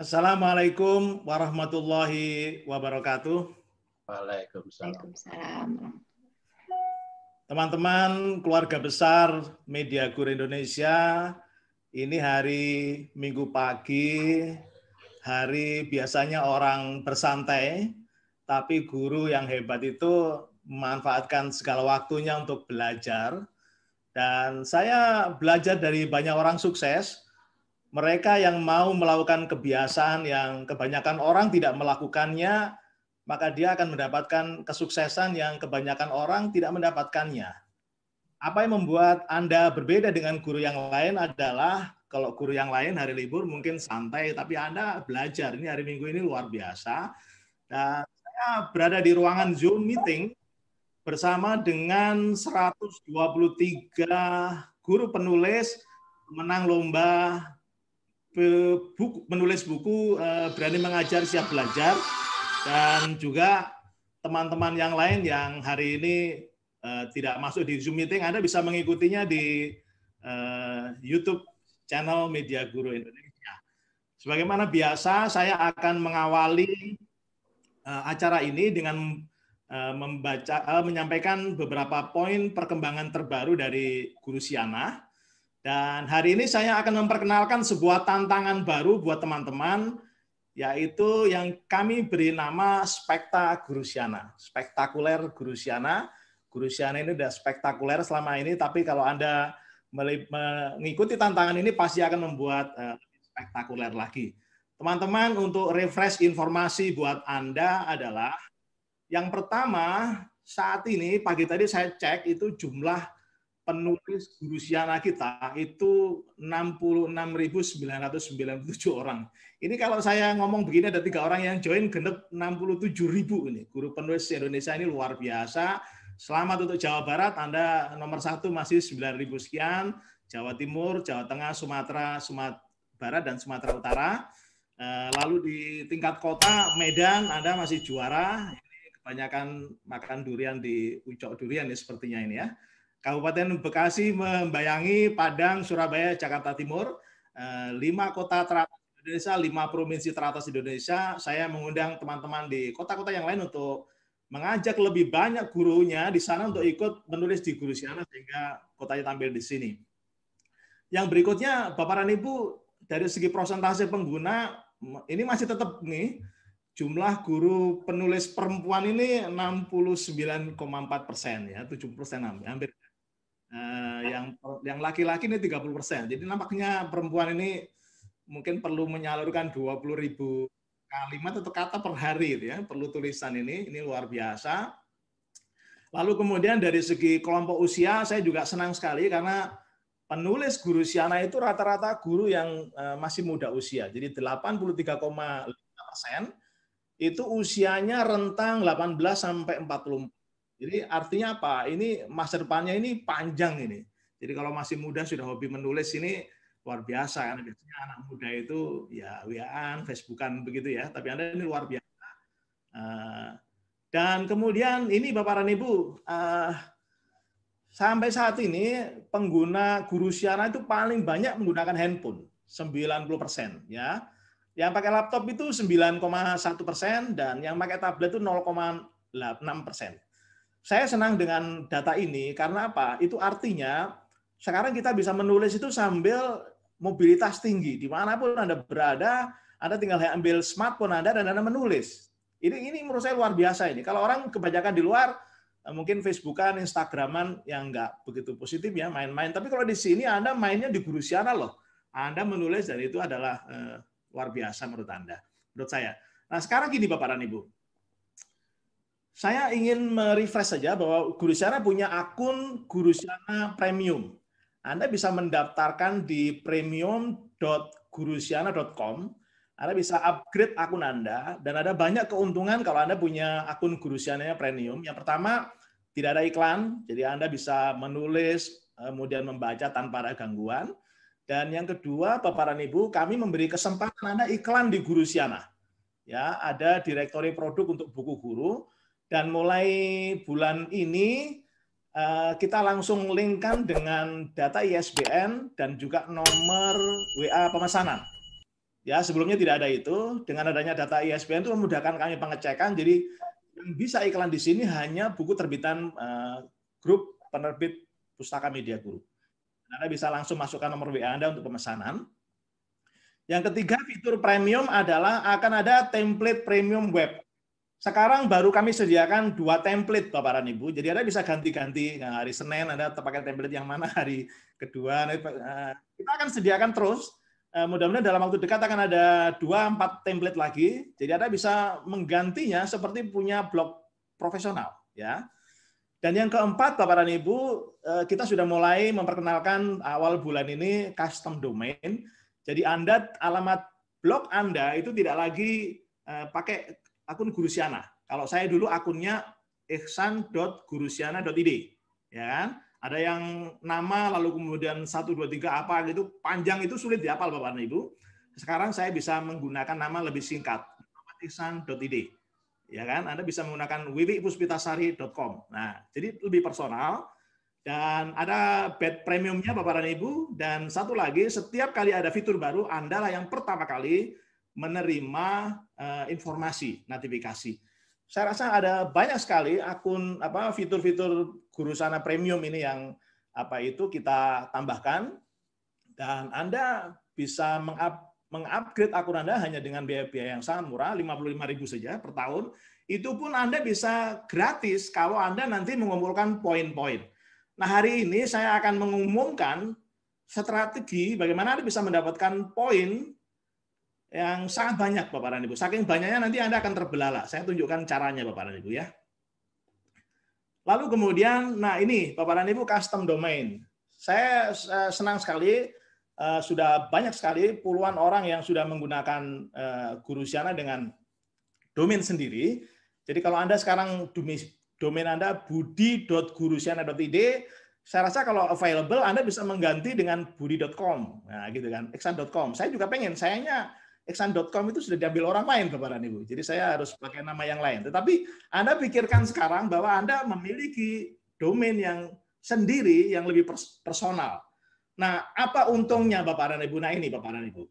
Assalamualaikum warahmatullahi wabarakatuh. Waalaikumsalam. Teman-teman keluarga besar Media Guru Indonesia, ini hari Minggu pagi, hari biasanya orang bersantai, tapi guru yang hebat itu memanfaatkan segala waktunya untuk belajar. Dan saya belajar dari banyak orang sukses, mereka yang mau melakukan kebiasaan yang kebanyakan orang tidak melakukannya, maka dia akan mendapatkan kesuksesan yang kebanyakan orang tidak mendapatkannya. Apa yang membuat Anda berbeda dengan guru yang lain adalah kalau guru yang lain hari libur mungkin santai, tapi Anda belajar. Ini hari Minggu ini luar biasa. Dan saya berada di ruangan Zoom meeting, bersama dengan 123 guru penulis menang lomba buku, menulis buku eh, Berani Mengajar Siap Belajar dan juga teman-teman yang lain yang hari ini eh, tidak masuk di Zoom meeting Anda bisa mengikutinya di eh, YouTube channel Media Guru Indonesia. Sebagaimana biasa saya akan mengawali acara ini dengan Eh, membaca eh, menyampaikan beberapa poin perkembangan terbaru dari Guru Siana. Dan hari ini saya akan memperkenalkan sebuah tantangan baru buat teman-teman yaitu yang kami beri nama Spekta Guru Siana. Spektakuler Guru Siana. Guru Siana ini sudah spektakuler selama ini tapi kalau Anda mengikuti tantangan ini pasti akan membuat eh, spektakuler lagi. Teman-teman untuk refresh informasi buat Anda adalah yang pertama, saat ini pagi tadi saya cek itu jumlah penulis guru siana kita itu 66.997 orang. Ini kalau saya ngomong begini ada tiga orang yang join genep 67.000 ini. Guru penulis Indonesia ini luar biasa. Selamat untuk Jawa Barat, Anda nomor satu masih 9.000 sekian. Jawa Timur, Jawa Tengah, Sumatera, Sumatera Barat, dan Sumatera Utara. Eh, lalu di tingkat kota, Medan, Anda masih juara kebanyakan makan durian di ucok durian ya sepertinya ini ya. Kabupaten Bekasi membayangi Padang, Surabaya, Jakarta Timur, eh, lima kota teratas Indonesia, lima provinsi teratas Indonesia. Saya mengundang teman-teman di kota-kota yang lain untuk mengajak lebih banyak gurunya di sana untuk ikut menulis di Guru Siana sehingga kotanya tampil di sini. Yang berikutnya, Bapak dan Ibu, dari segi persentase pengguna, ini masih tetap nih, jumlah guru penulis perempuan ini 69,4 persen ya, 70 persen hampir. Eh, yang yang laki-laki ini 30 persen. Jadi nampaknya perempuan ini mungkin perlu menyalurkan 20 ribu kalimat atau kata per hari gitu ya, perlu tulisan ini, ini luar biasa. Lalu kemudian dari segi kelompok usia saya juga senang sekali karena penulis guru Siana itu rata-rata guru yang eh, masih muda usia. Jadi 83,5 persen itu usianya rentang 18 sampai 40. Jadi artinya apa? Ini masa depannya ini panjang ini. Jadi kalau masih muda sudah hobi menulis ini luar biasa kan biasanya anak muda itu ya WA-an, Facebookan begitu ya, tapi Anda ini luar biasa. Eh, dan kemudian ini Bapak dan Ibu, eh, sampai saat ini pengguna guru siaran itu paling banyak menggunakan handphone, 90 persen ya. Yang pakai laptop itu 9,1 persen dan yang pakai tablet itu 0,6 persen. Saya senang dengan data ini karena apa? Itu artinya sekarang kita bisa menulis itu sambil mobilitas tinggi. Dimanapun Anda berada, Anda tinggal ambil smartphone Anda dan Anda menulis. Ini, ini menurut saya luar biasa ini. Kalau orang kebanyakan di luar, mungkin Facebookan, Instagraman yang nggak begitu positif ya main-main. Tapi kalau di sini Anda mainnya di Gurusiana loh. Anda menulis dan itu adalah eh, luar biasa menurut Anda, menurut saya. Nah sekarang gini Bapak dan Ibu, saya ingin merefresh saja bahwa Guru Syara punya akun Guru Syara Premium. Anda bisa mendaftarkan di premium.gurusiana.com. Anda bisa upgrade akun Anda dan ada banyak keuntungan kalau Anda punya akun Guru Siana Premium. Yang pertama, tidak ada iklan, jadi Anda bisa menulis eh, kemudian membaca tanpa ada gangguan. Dan yang kedua, paparan Ibu, kami memberi kesempatan Anda iklan di Guru Siana. Ya, ada direktori produk untuk buku guru dan mulai bulan ini eh, kita langsung linkkan dengan data ISBN dan juga nomor WA pemesanan. Ya, sebelumnya tidak ada itu. Dengan adanya data ISBN itu memudahkan kami pengecekan. Jadi yang bisa iklan di sini hanya buku terbitan eh, grup penerbit Pustaka Media Guru. Anda bisa langsung masukkan nomor WA Anda untuk pemesanan. Yang ketiga, fitur premium adalah akan ada template premium web. Sekarang baru kami sediakan dua template, Bapak dan Ibu. Jadi Anda bisa ganti-ganti. Nah, hari Senin Anda pakai template yang mana, hari kedua. Nah, eh, kita akan sediakan terus. Eh, mudah-mudahan dalam waktu dekat akan ada dua, empat template lagi. Jadi Anda bisa menggantinya seperti punya blog profesional. ya. Dan yang keempat, Bapak dan Ibu, eh, kita sudah mulai memperkenalkan awal bulan ini custom domain. Jadi Anda alamat blog Anda itu tidak lagi eh, pakai akun Gurusiana. Kalau saya dulu akunnya ihsan.gurusiana.id, ya kan? Ada yang nama lalu kemudian 1 2 3 apa gitu, panjang itu sulit dihafal Bapak dan Ibu. Sekarang saya bisa menggunakan nama lebih singkat, ihsan.id ya kan? Anda bisa menggunakan www.puspitasari.com. Nah, jadi lebih personal dan ada bed premiumnya Bapak dan Ibu dan satu lagi setiap kali ada fitur baru Anda lah yang pertama kali menerima uh, informasi notifikasi. Saya rasa ada banyak sekali akun apa fitur-fitur guru sana premium ini yang apa itu kita tambahkan dan Anda bisa mengupdate mengupgrade akun Anda hanya dengan biaya-biaya yang sangat murah, 55.000 saja per tahun, itu pun Anda bisa gratis kalau Anda nanti mengumpulkan poin-poin. Nah, hari ini saya akan mengumumkan strategi bagaimana Anda bisa mendapatkan poin yang sangat banyak Bapak dan Ibu. Saking banyaknya nanti Anda akan terbelalak. Saya tunjukkan caranya Bapak dan Ibu ya. Lalu kemudian, nah ini Bapak dan Ibu custom domain. Saya eh, senang sekali Eh, sudah banyak sekali puluhan orang yang sudah menggunakan uh, guru Siana dengan domain sendiri. Jadi kalau Anda sekarang domain, domain Anda budi.gurusiana.id, saya rasa kalau available Anda bisa mengganti dengan budi.com. Nah, gitu kan. exan.com. Saya juga pengen, sayangnya exan.com itu sudah diambil orang lain Bapak Ibu. Jadi saya harus pakai nama yang lain. Tetapi Anda pikirkan sekarang bahwa Anda memiliki domain yang sendiri yang lebih personal. Nah, apa untungnya Bapak dan Ibu? Nah ini Bapak dan Ibu.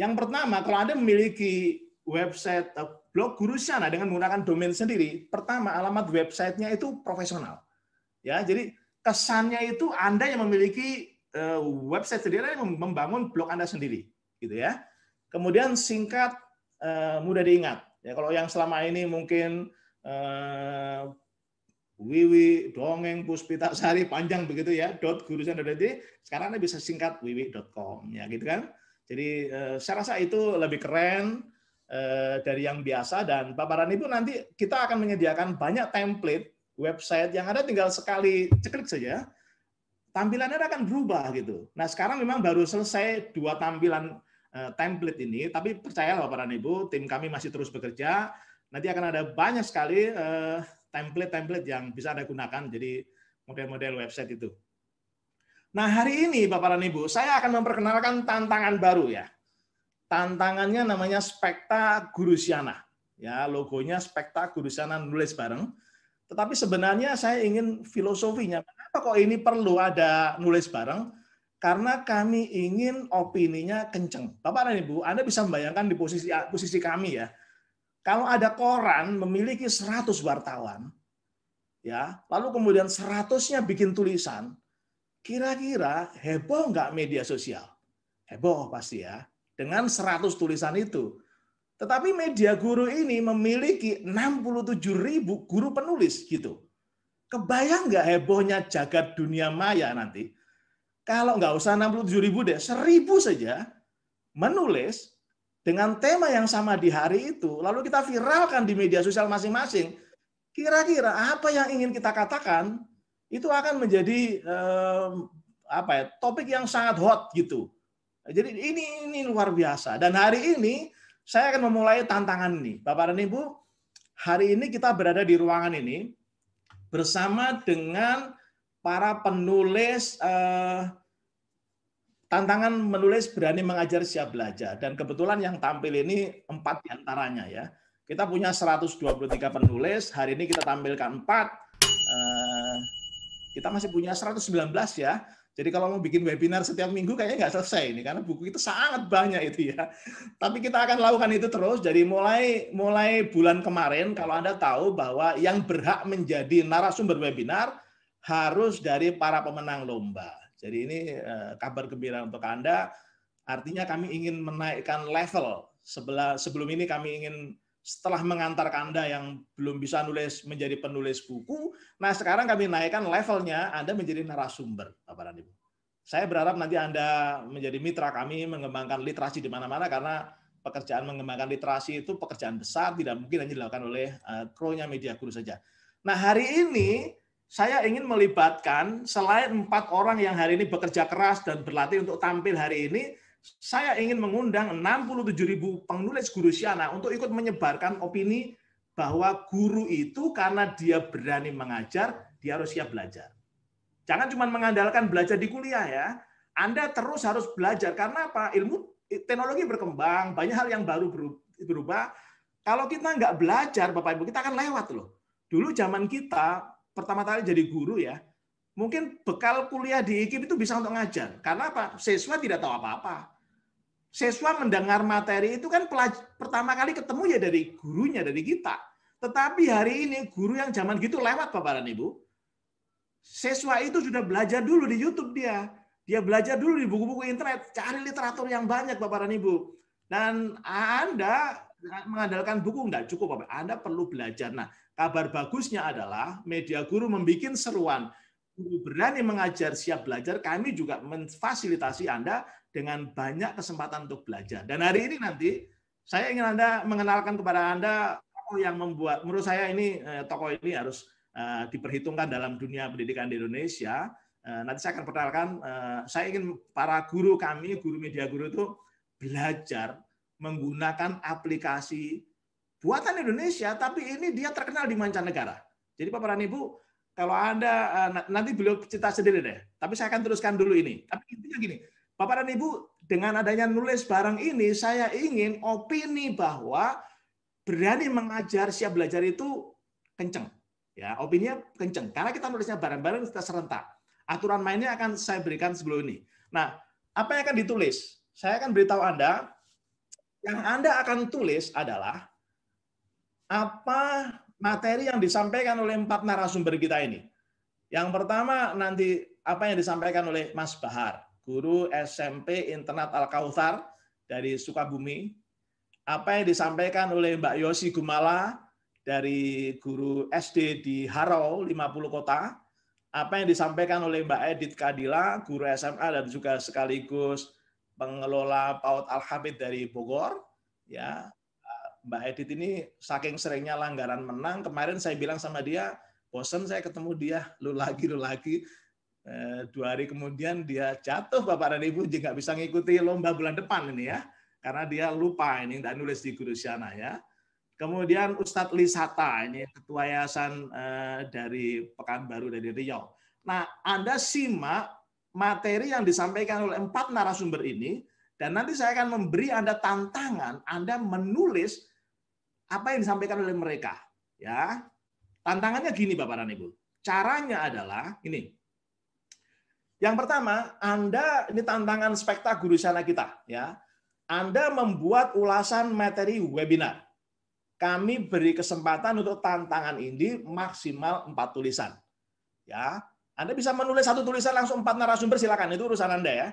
Yang pertama, kalau Anda memiliki website eh, blog Guru sana dengan menggunakan domain sendiri, pertama alamat websitenya itu profesional. Ya, jadi kesannya itu Anda yang memiliki eh, website sendiri membangun blog Anda sendiri, gitu ya. Kemudian singkat, eh, mudah diingat. Ya, kalau yang selama ini mungkin Wiwi dongeng Puspita Sari panjang begitu ya dot gurusan dot jadi sekarang anda bisa singkat wiwi.com ya gitu kan jadi eh, saya rasa itu lebih keren eh, dari yang biasa dan paparan itu nanti kita akan menyediakan banyak template website yang ada tinggal sekali ceklik saja tampilannya akan berubah gitu nah sekarang memang baru selesai dua tampilan eh, template ini tapi percayalah paparan ibu tim kami masih terus bekerja nanti akan ada banyak sekali eh, template-template yang bisa Anda gunakan jadi model-model website itu. Nah, hari ini Bapak dan Ibu, saya akan memperkenalkan tantangan baru ya. Tantangannya namanya Spekta Gurusiana. Ya, logonya Spekta Gurusiana nulis bareng. Tetapi sebenarnya saya ingin filosofinya, kenapa kok ini perlu ada nulis bareng? Karena kami ingin opininya kenceng. Bapak dan Ibu, Anda bisa membayangkan di posisi posisi kami ya kalau ada koran memiliki 100 wartawan, ya, lalu kemudian 100-nya bikin tulisan, kira-kira heboh nggak media sosial? Heboh pasti ya, dengan 100 tulisan itu. Tetapi media guru ini memiliki 67 ribu guru penulis gitu. Kebayang nggak hebohnya jagat dunia maya nanti? Kalau nggak usah 67 ribu deh, seribu saja menulis dengan tema yang sama di hari itu, lalu kita viralkan di media sosial masing-masing, kira-kira apa yang ingin kita katakan itu akan menjadi eh, apa ya topik yang sangat hot gitu. Jadi ini ini luar biasa dan hari ini saya akan memulai tantangan ini, Bapak dan Ibu. Hari ini kita berada di ruangan ini bersama dengan para penulis eh, Tantangan menulis berani mengajar siap belajar dan kebetulan yang tampil ini empat diantaranya ya. Kita punya 123 penulis, hari ini kita tampilkan empat. Eh, kita masih punya 119 ya. Jadi kalau mau bikin webinar setiap minggu kayaknya nggak selesai ini karena buku itu sangat banyak itu ya. Tapi kita akan lakukan itu terus. Jadi mulai mulai bulan kemarin kalau Anda tahu bahwa yang berhak menjadi narasumber webinar harus dari para pemenang lomba. Jadi ini eh, kabar gembira untuk Anda. Artinya kami ingin menaikkan level. Sebelah, sebelum ini kami ingin setelah mengantar Anda yang belum bisa nulis menjadi penulis buku, nah sekarang kami naikkan levelnya Anda menjadi narasumber, Bapak dan Ibu. Saya berharap nanti Anda menjadi mitra kami mengembangkan literasi di mana-mana karena pekerjaan mengembangkan literasi itu pekerjaan besar, tidak mungkin hanya dilakukan oleh uh, eh, kronya media guru saja. Nah, hari ini saya ingin melibatkan selain empat orang yang hari ini bekerja keras dan berlatih untuk tampil hari ini, saya ingin mengundang 67 ribu penulis guru Siana untuk ikut menyebarkan opini bahwa guru itu karena dia berani mengajar, dia harus siap belajar. Jangan cuma mengandalkan belajar di kuliah ya. Anda terus harus belajar karena apa? Ilmu teknologi berkembang, banyak hal yang baru berubah. Kalau kita nggak belajar, Bapak Ibu, kita akan lewat loh. Dulu zaman kita pertama kali jadi guru ya, mungkin bekal kuliah di IKIP itu bisa untuk ngajar. Karena apa? Siswa tidak tahu apa-apa. Siswa mendengar materi itu kan pertama kali ketemu ya dari gurunya, dari kita. Tetapi hari ini guru yang zaman gitu lewat Bapak dan Ibu. Siswa itu sudah belajar dulu di YouTube dia. Dia belajar dulu di buku-buku internet, cari literatur yang banyak Bapak dan Ibu. Dan Anda eh, mengandalkan buku enggak cukup Bapak. Anda perlu belajar. Nah, Kabar bagusnya adalah media guru membuat seruan guru berani mengajar siap belajar, kami juga memfasilitasi Anda dengan banyak kesempatan untuk belajar. Dan hari ini nanti saya ingin Anda mengenalkan kepada Anda tokoh yang membuat menurut saya ini eh, tokoh ini harus eh, diperhitungkan dalam dunia pendidikan di Indonesia. Eh, nanti saya akan perkenalkan saya ingin para guru kami, guru media guru itu belajar menggunakan aplikasi buatan Indonesia, tapi ini dia terkenal di mancanegara. Jadi Bapak dan Ibu, kalau Anda eh, nanti beliau cerita sendiri deh. Tapi saya akan teruskan dulu ini. Tapi intinya gini, Bapak dan Ibu, dengan adanya nulis barang ini, saya ingin opini bahwa berani mengajar, siap belajar itu kenceng. Ya, opininya kenceng. Karena kita nulisnya barang-barang kita serentak. Aturan mainnya akan saya berikan sebelum ini. Nah, apa yang akan ditulis? Saya akan beritahu Anda, yang Anda akan tulis adalah apa materi yang disampaikan oleh empat narasumber kita ini. Yang pertama nanti apa yang disampaikan oleh Mas Bahar, guru SMP Internat Al Kautsar dari Sukabumi. Apa yang disampaikan oleh Mbak Yosi Gumala dari guru SD di Harau 50 Kota. Apa yang disampaikan oleh Mbak Edith Kadila, guru SMA dan juga sekaligus pengelola PAUD Al Habib dari Bogor. Ya, Mbak Edith ini saking seringnya langgaran menang, kemarin saya bilang sama dia, bosan saya ketemu dia, lu lagi, lu lagi. Eh, dua hari kemudian dia jatuh Bapak dan Ibu, juga bisa ngikuti lomba bulan depan ini ya. Karena dia lupa ini, dan nulis di Guru ya. Kemudian Ustadz Lisata, ini ketua yayasan eh, dari Pekanbaru dari Riau. Nah, Anda simak materi yang disampaikan oleh empat narasumber ini, dan nanti saya akan memberi Anda tantangan Anda menulis apa yang disampaikan oleh mereka. Ya, tantangannya gini Bapak dan Ibu. Caranya adalah ini. Yang pertama, Anda ini tantangan spekta guru sana kita, ya. Anda membuat ulasan materi webinar. Kami beri kesempatan untuk tantangan ini maksimal empat tulisan. Ya, Anda bisa menulis satu tulisan langsung empat narasumber silakan, itu urusan Anda ya.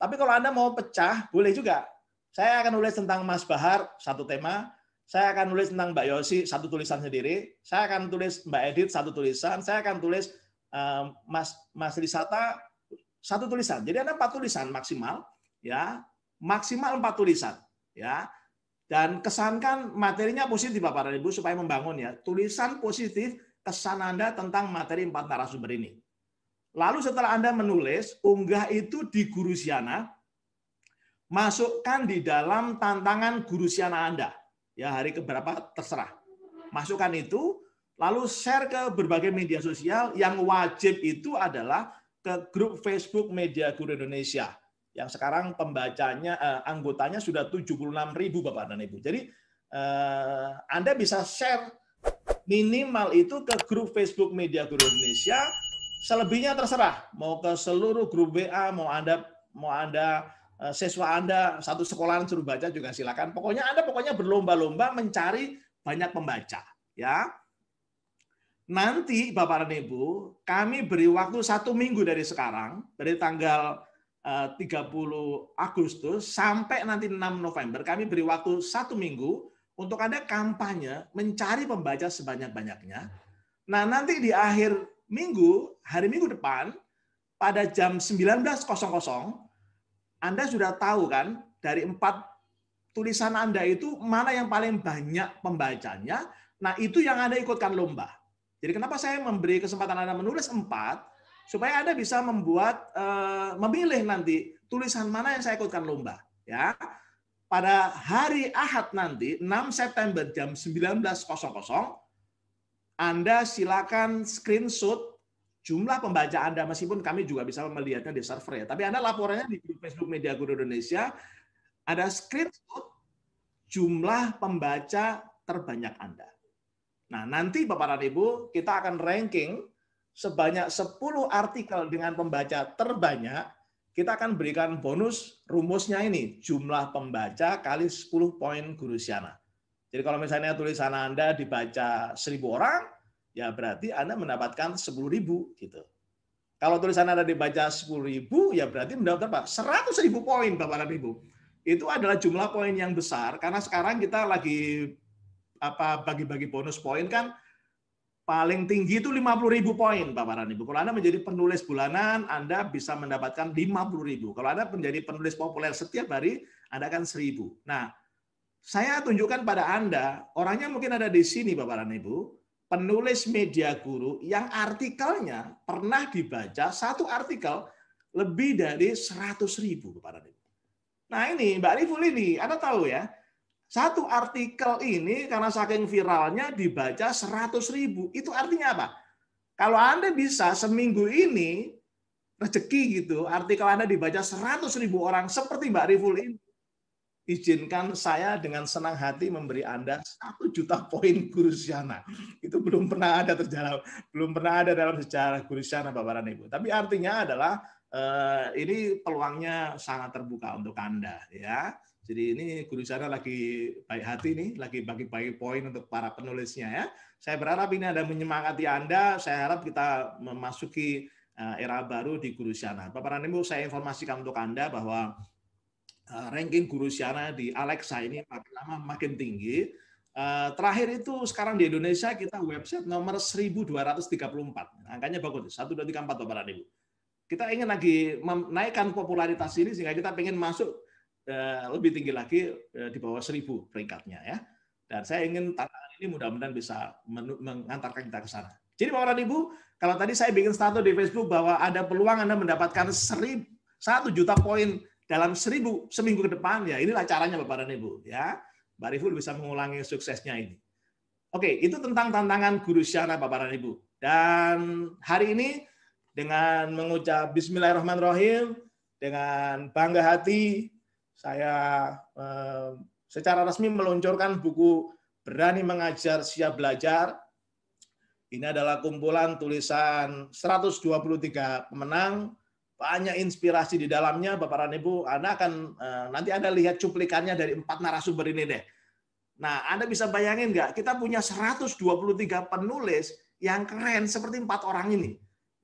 Tapi kalau Anda mau pecah, boleh juga. Saya akan nulis tentang Mas Bahar satu tema, saya akan tulis tentang Mbak Yosi satu tulisan sendiri, saya akan tulis Mbak Edith satu tulisan, saya akan tulis eh, Mas Mas Risata satu tulisan. Jadi ada empat tulisan maksimal, ya maksimal empat tulisan, ya. Dan kesankan materinya positif Bapak dan Ibu supaya membangun ya. Tulisan positif kesan Anda tentang materi empat narasumber ini. Lalu setelah Anda menulis, unggah itu di Guru Siana, masukkan di dalam tantangan Guru Siana Anda ya hari keberapa terserah. Masukkan itu, lalu share ke berbagai media sosial. Yang wajib itu adalah ke grup Facebook Media Guru Indonesia yang sekarang pembacanya eh, anggotanya sudah 76 ribu Bapak dan Ibu. Jadi eh, Anda bisa share minimal itu ke grup Facebook Media Guru Indonesia, selebihnya terserah mau ke seluruh grup WA, mau Anda mau Anda Eh, siswa Anda satu sekolahan suruh baca juga silakan. Pokoknya Anda pokoknya berlomba-lomba mencari banyak pembaca, ya. Nanti Bapak dan Ibu, kami beri waktu satu minggu dari sekarang, dari tanggal 30 eh, Agustus sampai nanti 6 November, kami beri waktu satu minggu untuk Anda kampanye mencari pembaca sebanyak-banyaknya. Nah nanti di akhir minggu, hari minggu depan, pada jam 19.00, anda sudah tahu kan dari empat tulisan Anda itu mana yang paling banyak pembacanya. Nah itu yang Anda ikutkan lomba. Jadi kenapa saya memberi kesempatan Anda menulis empat supaya Anda bisa membuat eh, memilih nanti tulisan mana yang saya ikutkan lomba. Ya, pada hari Ahad nanti 6 September jam 19.00 Anda silakan screenshot jumlah pembaca Anda, meskipun kami juga bisa melihatnya di server ya, tapi Anda laporannya di Facebook Media Guru Indonesia, ada screenshot jumlah pembaca terbanyak Anda. Nah, nanti Bapak dan Ibu, kita akan ranking sebanyak 10 artikel dengan pembaca terbanyak, kita akan berikan bonus rumusnya ini, jumlah pembaca kali 10 poin guru siana. Jadi kalau misalnya tulisan Anda dibaca 1000 orang, ya berarti Anda mendapatkan 10 ribu. Gitu. Kalau tulisan Anda dibaca 10 ribu, ya berarti mendapat apa? 100 ribu poin, Bapak dan Ibu. Itu adalah jumlah poin yang besar, karena sekarang kita lagi apa bagi-bagi bonus poin kan paling tinggi itu 50 ribu poin, Bapak dan Ibu. Kalau Anda menjadi penulis bulanan, Anda bisa mendapatkan 50 ribu. Kalau Anda menjadi penulis populer setiap hari, Anda akan 1000. Nah, saya tunjukkan pada Anda, orangnya mungkin ada di sini, Bapak dan Ibu penulis media guru yang artikelnya pernah dibaca satu artikel lebih dari 100 ribu kepada Nah ini Mbak Riful ini, Anda tahu ya, satu artikel ini karena saking viralnya dibaca 100 ribu. Itu artinya apa? Kalau Anda bisa seminggu ini rezeki gitu, artikel Anda dibaca 100 ribu orang seperti Mbak Riful ini, izinkan saya dengan senang hati memberi Anda satu juta poin guru Syana. Itu belum pernah ada terjadi, belum pernah ada dalam sejarah guru Syana, Bapak dan Ibu. Tapi artinya adalah eh, ini peluangnya sangat terbuka untuk Anda, ya. Jadi ini guru Syana lagi baik hati nih, lagi bagi-bagi poin untuk para penulisnya ya. Saya berharap ini ada menyemangati Anda. Saya harap kita memasuki eh, era baru di guru Syana. Bapak dan Ibu, saya informasikan untuk Anda bahwa Eh, ranking guru siara di Alexa ini makin lama makin tinggi. Eh, terakhir itu sekarang di Indonesia kita website nomor 1234. Angkanya bagus, 1, 2, 3, 4 Bapak Ibu. Kita ingin lagi menaikkan popularitas ini sehingga kita ingin masuk eh, lebih tinggi lagi di bawah 1000 peringkatnya ya. Dan saya ingin tantangan ini mudah-mudahan bisa mengantarkan kita ke sana. Jadi Bapak dan Ibu, kalau tadi saya bikin status di Facebook bahwa ada peluang Anda mendapatkan 1000 satu juta poin dalam seribu seminggu ke depan ya inilah caranya Bapak dan Ibu ya. Mbak Riful bisa mengulangi suksesnya ini. Oke, itu tentang tantangan guru syara Bapak dan Ibu. Dan hari ini dengan mengucap bismillahirrahmanirrahim dengan bangga hati saya eh, secara resmi meluncurkan buku Berani Mengajar Siap Belajar. Ini adalah kumpulan tulisan 123 pemenang banyak inspirasi di dalamnya Bapak dan Ibu. Anda akan eh, nanti Anda lihat cuplikannya dari empat narasumber ini deh. Nah, Anda bisa bayangin nggak? Kita punya 123 penulis yang keren seperti empat orang ini.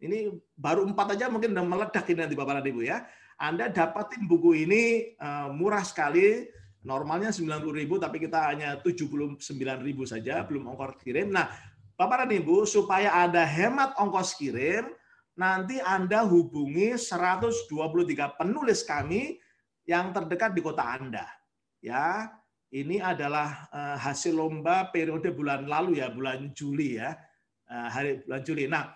Ini baru empat aja mungkin udah meledak ini nanti Bapak dan Ibu ya. Anda dapatin buku ini eh, murah sekali, normalnya 90.000 tapi kita hanya 79.000 saja, belum ongkos kirim. Nah, Bapak dan Ibu, supaya ada hemat ongkos kirim, nanti Anda hubungi 123 penulis kami yang terdekat di kota Anda. Ya, ini adalah eh, hasil lomba periode bulan lalu ya, bulan Juli ya. Eh, hari bulan Juli. Nah,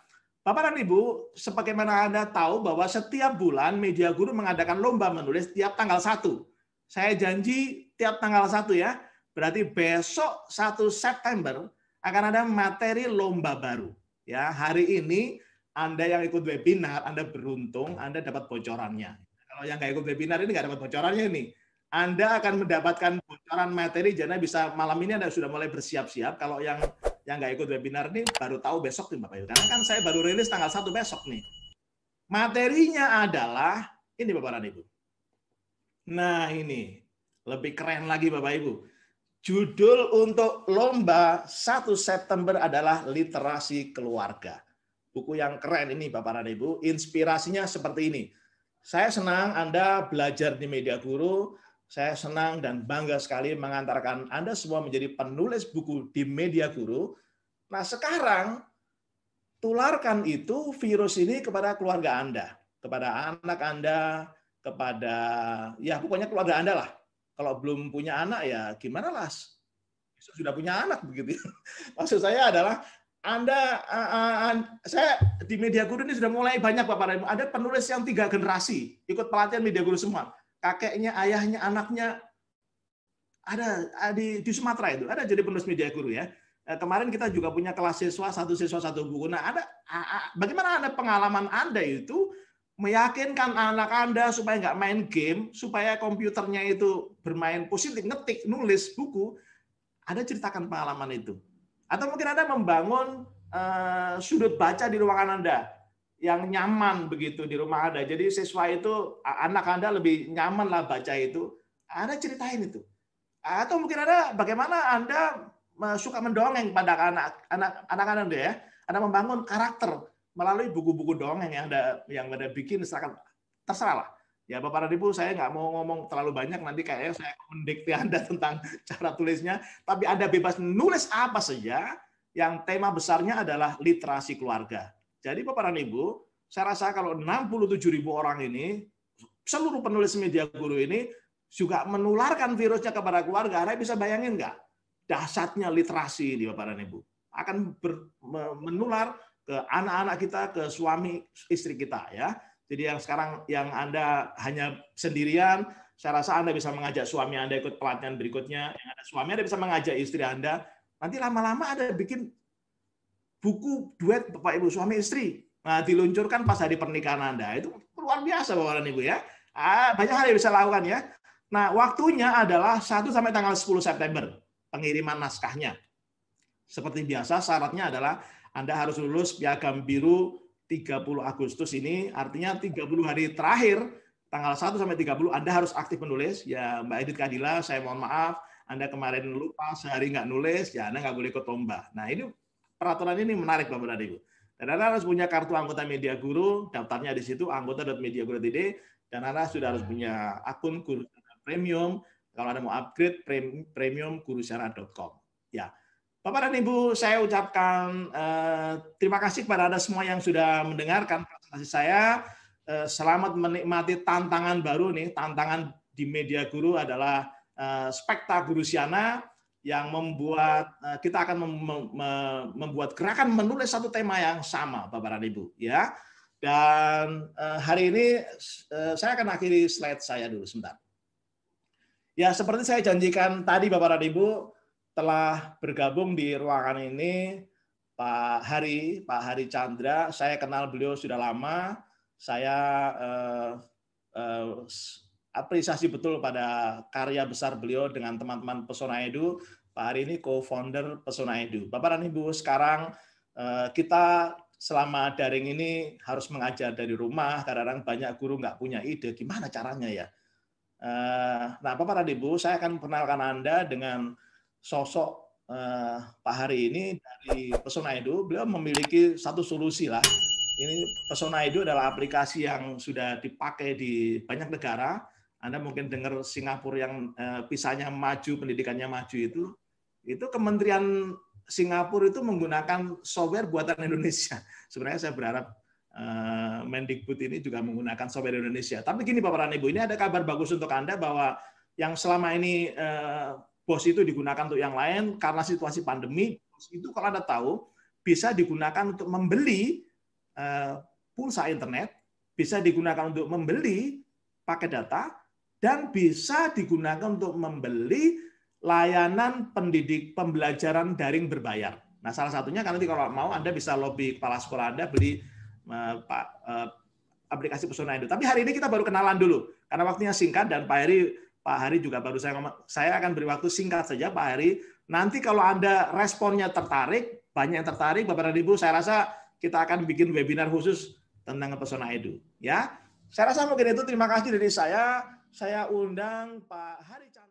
Bapak dan Ibu, sebagaimana Anda tahu bahwa setiap bulan Media Guru mengadakan lomba menulis tiap tanggal satu. Saya janji tiap tanggal satu ya. Berarti besok 1 September akan ada materi lomba baru. Ya, hari ini anda yang ikut webinar, Anda beruntung, Anda dapat bocorannya. Kalau yang nggak ikut webinar ini nggak dapat bocorannya ini. Anda akan mendapatkan bocoran materi, jadi bisa malam ini Anda sudah mulai bersiap-siap. Kalau yang yang nggak ikut webinar ini baru tahu besok nih Bapak Ibu. Karena kan saya baru rilis tanggal 1 besok nih. Materinya adalah ini Bapak dan Ibu. Nah ini lebih keren lagi Bapak Ibu. Judul untuk lomba 1 September adalah literasi keluarga buku yang keren ini Bapak dan Ibu. Inspirasinya seperti ini. Saya senang Anda belajar di Media Guru. Saya senang dan bangga sekali mengantarkan Anda semua menjadi penulis buku di Media Guru. Nah, sekarang tularkan itu virus ini kepada keluarga Anda, kepada anak Anda, kepada ya pokoknya keluarga Anda lah. Kalau belum punya anak ya gimana lah? Sudah punya anak begitu. Maksud saya adalah anda, uh, uh, saya di Media Guru ini sudah mulai banyak Bapak ibu. Ada penulis yang tiga generasi ikut pelatihan Media Guru semua. Kakeknya, ayahnya, anaknya. Ada eh, di, di Sumatera itu, ada jadi penulis Media Guru ya. Kemarin kita juga punya kelas siswa satu siswa satu guru. Nah, ada bagaimana anda pengalaman anda itu meyakinkan anak anda supaya nggak main game, supaya komputernya itu bermain positif, ngetik, nulis buku. Ada ceritakan pengalaman itu atau mungkin Anda membangun uh, sudut baca di ruangan Anda yang nyaman begitu di rumah Anda. Jadi siswa itu, anak Anda lebih nyaman lah baca itu. Anda ceritain itu. Atau mungkin Anda bagaimana Anda suka mendongeng pada anak anak anak Anda ya. Anda membangun karakter melalui buku-buku dongeng yang Anda yang Anda bikin silakan terserah lah. Ya Bapak dan Ibu, saya nggak mau ngomong terlalu banyak, nanti kayaknya saya mendikti Anda tentang cara tulisnya, tapi Anda bebas nulis apa saja, yang tema besarnya adalah literasi keluarga. Jadi Bapak dan Ibu, saya rasa kalau 67 ribu orang ini, seluruh penulis media guru ini, juga menularkan virusnya kepada keluarga, Anda bisa bayangin nggak? Dasarnya literasi ini Bapak dan Ibu. Akan ber, menular ke anak-anak kita, ke suami istri kita ya. Jadi yang sekarang yang Anda hanya sendirian, saya rasa Anda bisa mengajak suami Anda ikut pelatihan berikutnya. Yang ada suami Anda bisa mengajak istri Anda. Nanti lama-lama Anda bikin buku duet Bapak Ibu suami istri. Nah, diluncurkan pas hari pernikahan Anda. Itu luar biasa Bapak dan Ibu ya. Ah, banyak hal yang bisa lakukan ya. Nah, waktunya adalah 1 sampai tanggal 10 September pengiriman naskahnya. Seperti biasa syaratnya adalah Anda harus lulus piagam biru 30 Agustus ini artinya 30 hari terakhir tanggal 1 sampai 30 Anda harus aktif menulis. Ya Mbak Edith Kadila, saya mohon maaf, Anda kemarin lupa sehari nggak nulis, ya Anda nggak boleh ikut lomba. Nah ini peraturan ini menarik Bapak dan Ibu. Dan Anda harus punya kartu anggota Media Guru, daftarnya di situ anggota.mediaguru.id dan Anda sudah harus punya akun guru premium kalau Anda mau upgrade premium gurusara.com. Ya. Bapak dan Ibu, saya ucapkan eh, terima kasih kepada Anda semua yang sudah mendengarkan presentasi saya. Eh, selamat menikmati tantangan baru nih. Tantangan di Media Guru adalah eh, Spekta Siana yang membuat eh, kita akan mem mem membuat gerakan menulis satu tema yang sama, Bapak dan Ibu, ya. Dan eh, hari ini eh, saya akan akhiri slide saya dulu sebentar. Ya, seperti saya janjikan tadi Bapak dan Ibu, telah bergabung di ruangan ini Pak Hari, Pak Hari Chandra. Saya kenal beliau sudah lama. Saya eh, eh, apresiasi betul pada karya besar beliau dengan teman-teman Pesona Edu. Pak Hari ini co-founder Pesona Edu. Bapak dan Ibu, sekarang eh, kita selama daring ini harus mengajar dari rumah. Kadang-kadang banyak guru nggak punya ide gimana caranya ya. Eh, Nah, Bapak dan Ibu, saya akan perkenalkan Anda dengan sosok uh, Pak Hari ini dari Pesona Edu, beliau memiliki satu solusi lah. Ini Pesona Edu adalah aplikasi yang sudah dipakai di banyak negara. Anda mungkin dengar Singapura yang uh, pisahnya maju, pendidikannya maju itu, itu Kementerian Singapura itu menggunakan software buatan Indonesia. Sebenarnya saya berharap uh, Mendikbud ini juga menggunakan software Indonesia. Tapi gini Bapak dan Ibu, ini ada kabar bagus untuk Anda bahwa yang selama ini bos itu digunakan untuk yang lain karena situasi pandemi bos itu kalau Anda tahu bisa digunakan untuk membeli eh, pulsa internet, bisa digunakan untuk membeli paket data dan bisa digunakan untuk membeli layanan pendidik pembelajaran daring berbayar. Nah, salah satunya karena nanti kalau mau Anda bisa lobby kepala sekolah Anda beli eh, eh, aplikasi pesona itu. Tapi hari ini kita baru kenalan dulu karena waktunya singkat dan Pak Heri Pak Hari juga baru saya ngomong, saya akan beri waktu singkat saja Pak Hari. Nanti kalau Anda responnya tertarik, banyak yang tertarik, Bapak dan Ibu, saya rasa kita akan bikin webinar khusus tentang pesona edu. Ya, saya rasa mungkin itu terima kasih dari saya. Saya undang Pak Hari Chandra.